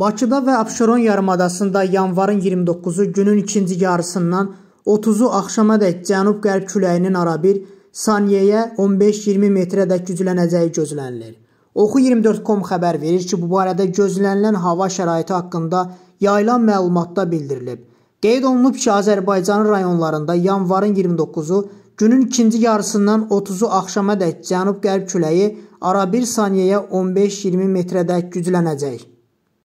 Bakıda və Abşeron yarımadasında yanvarın 29-u günün ikinci yarısından 30-u axşamadək cənub-qərb küləyinin arabir saniyəyə 15-20 metrədək güclənəcəyi gözlənilir. Oxu24.com xəbər verir ki, bu barədə gözlənilən hava şəraiti haqqında yayılan məlumatda bildirilib. Qeyd olunub ki, Azərbaycanın rayonlarında yanvarın 29-u günün ikinci yarısından 30-u axşamadək cənub-qərb küləyi arabir saniyəyə 15-20 metrədək güclənəcək.